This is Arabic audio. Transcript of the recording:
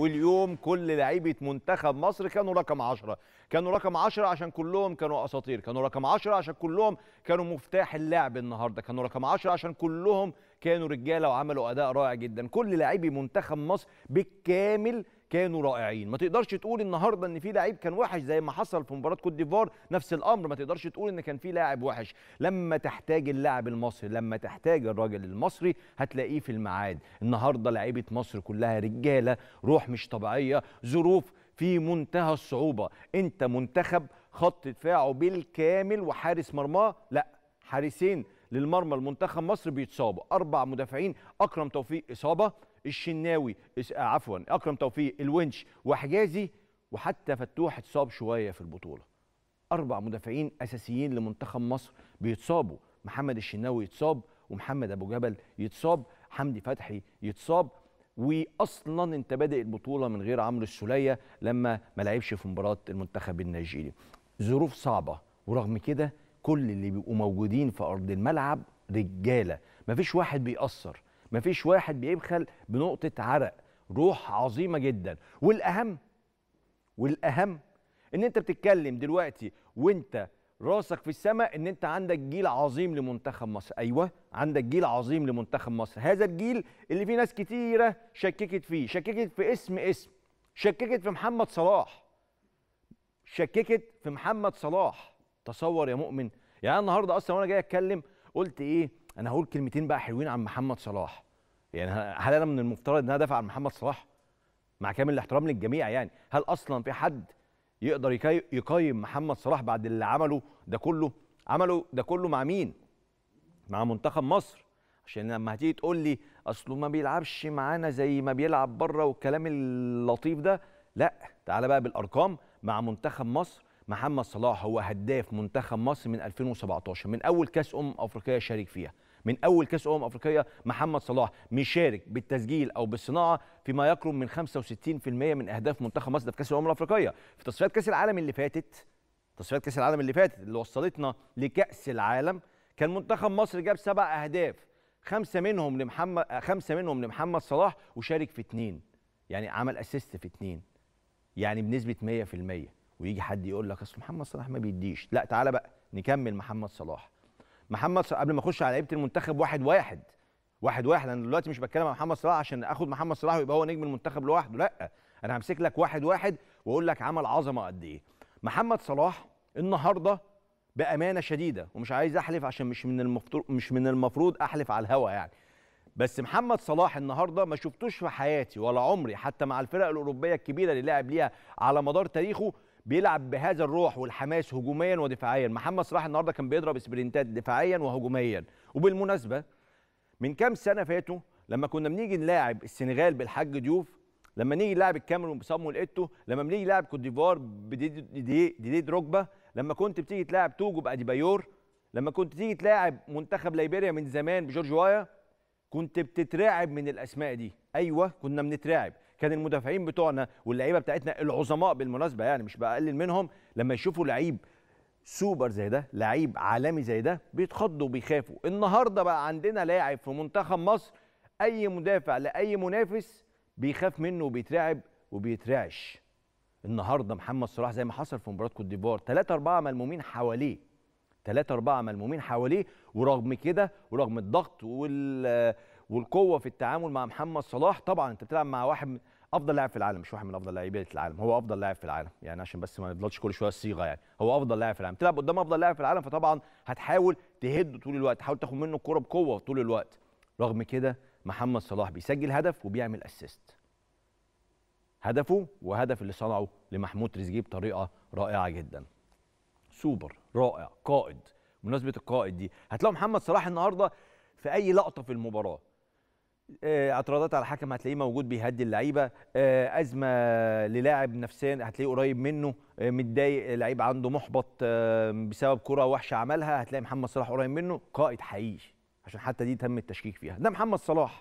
واليوم كل لعيبه منتخب مصر كانوا رقم 10 كانوا رقم 10 عشان كلهم كانوا اساطير كانوا رقم 10 عشان كلهم كانوا مفتاح اللعب النهارده كانوا رقم 10 عشان كلهم كانوا رجاله وعملوا اداء رائع جدا كل لعيبه منتخب مصر بالكامل كانوا رائعين ما تقدرش تقول النهارده ان في لعيب كان وحش زي ما حصل في مباراه كوت ديفوار نفس الامر ما تقدرش تقول ان كان في لاعب وحش لما تحتاج اللاعب المصري لما تحتاج الراجل المصري هتلاقيه في الميعاد النهارده لعيبه مصر كلها رجاله روح مش طبيعيه ظروف في منتهى الصعوبه انت منتخب خط دفاعه بالكامل وحارس مرماه لا حارسين للمرمى المنتخب مصر بيتصابوا اربع مدافعين اكرم توفيق اصابه الشناوي آه، عفوا اكرم توفيق الونش وحجازي وحتى فتوح اتصاب شويه في البطوله اربع مدافعين اساسيين لمنتخب مصر بيتصابوا محمد الشناوي يتصاب ومحمد ابو جبل يتصاب حمدي فتحي يتصاب واصلا انت بادئ البطوله من غير عمرو السوليه لما ما لعبش في مباراه المنتخب النيجيري ظروف صعبه ورغم كده كل اللي بيبقوا موجودين في ارض الملعب رجاله مفيش واحد بيأثر مفيش واحد بيبخل بنقطه عرق روح عظيمه جدا والاهم والاهم ان انت بتتكلم دلوقتي وانت راسك في السماء ان انت عندك جيل عظيم لمنتخب مصر ايوه عندك جيل عظيم لمنتخب مصر هذا الجيل اللي فيه ناس كتيره شككت فيه شككت في اسم اسم شككت في محمد صلاح شككت في محمد صلاح تصور يا مؤمن يعني النهارده اصلا وانا جاي اتكلم قلت ايه انا هقول كلمتين بقى حلوين عن محمد صلاح يعني هل انا من المفترض ان انا ادافع عن محمد صلاح مع كامل الاحترام للجميع يعني هل اصلا في حد يقدر يقيم محمد صلاح بعد اللي عمله ده كله عمله ده كله مع مين مع منتخب مصر عشان لما هتيجي تقول لي اصله ما بيلعبش معانا زي ما بيلعب بره والكلام اللطيف ده لا تعالى بقى بالارقام مع منتخب مصر محمد صلاح هو هداف منتخب مصر من 2017 من اول كاس ام افريقيا شارك فيها من اول كاس امم افريقيه محمد صلاح مشارك بالتسجيل او بالصناعه فيما يقرب من 65% من اهداف منتخب مصر في كاس الامم الافريقيه في تصفيات كاس العالم اللي فاتت تصفيات كاس العالم اللي فاتت اللي وصلتنا لكاس العالم كان منتخب مصر جاب سبع اهداف خمسه منهم لمحمد خمسه منهم لمحمد صلاح وشارك في اثنين يعني عمل اسيست في اثنين يعني بنسبه 100% ويجي حد يقول لك اصل محمد صلاح ما بيديش لا تعالى بقى نكمل محمد صلاح محمد صلاح قبل ما اخش على لعيبه المنتخب واحد واحد واحد واحد انا دلوقتي مش بتكلم عن محمد صلاح عشان اخد محمد صلاح ويبقى هو نجم المنتخب لوحده لا انا همسك لك واحد واحد واقول لك عمل عظمه قد ايه محمد صلاح النهارده بامانه شديده ومش عايز احلف عشان مش من المفروض مش من المفروض احلف على الهوا يعني بس محمد صلاح النهارده ما شفتوش في حياتي ولا عمري حتى مع الفرق الاوروبيه الكبيره اللي لعب ليها على مدار تاريخه بيلعب بهذا الروح والحماس هجوميا ودفاعيا محمد صلاح النهارده كان بيضرب سبرنتات دفاعيا وهجوميا وبالمناسبه من كام سنه فاتوا لما كنا بنيجي نلاعب السنغال بالحاج ديوف لما نيجي نلاعب الكاميرون بصامويل الاتو لما بنيجي نلاعب كوت ديفوار بديد ركبة لما كنت بتيجي تلاعب توجو باديبايور لما كنت تيجي تلاعب منتخب ليبيريا من زمان بجورج وايا كنت بتترعب من الاسماء دي ايوه كنا بنترعب كان المدافعين بتوعنا واللعيبه بتاعتنا العظماء بالمناسبه يعني مش بقلل منهم لما يشوفوا لعيب سوبر زي ده لعيب عالمي زي ده بيتخضوا وبيخافوا النهارده بقى عندنا لاعب في منتخب مصر اي مدافع لاي منافس بيخاف منه وبيترعب وبيترعش النهارده محمد صلاح زي ما حصل في مباراه كوت ديفوار 3 4 ملمومين حواليه 3 4 ملمومين حواليه ورغم كده ورغم الضغط وال والقوه في التعامل مع محمد صلاح طبعا انت بتلعب مع واحد من افضل لاعب في العالم مش واحد من افضل لاعبي العالم هو افضل لاعب في العالم يعني عشان بس ما نفضلش كل شويه الصيغه يعني هو افضل لاعب في العالم تلعب قدام افضل لاعب في العالم فطبعا هتحاول تهده طول الوقت تحاول تاخد منه الكوره بقوه طول الوقت رغم كده محمد صلاح بيسجل هدف وبيعمل اسيست هدفه وهدف اللي صنعه لمحمود تريزيجيه بطريقه رائعه جدا سوبر رائع قائد بمناسبه القائد دي هتلاقوا محمد صلاح النهارده في اي لقطه في المباراه آه، اعتراضات على الحكم هتلاقيه موجود بيهدي اللعيبه آه، ازمه للاعب نفسيا هتلاقيه قريب منه آه، متضايق لعيب عنده محبط بسبب كره وحشه عملها هتلاقي محمد صلاح قريب منه قائد حقيقي عشان حتى دي تم التشكيك فيها ده محمد صلاح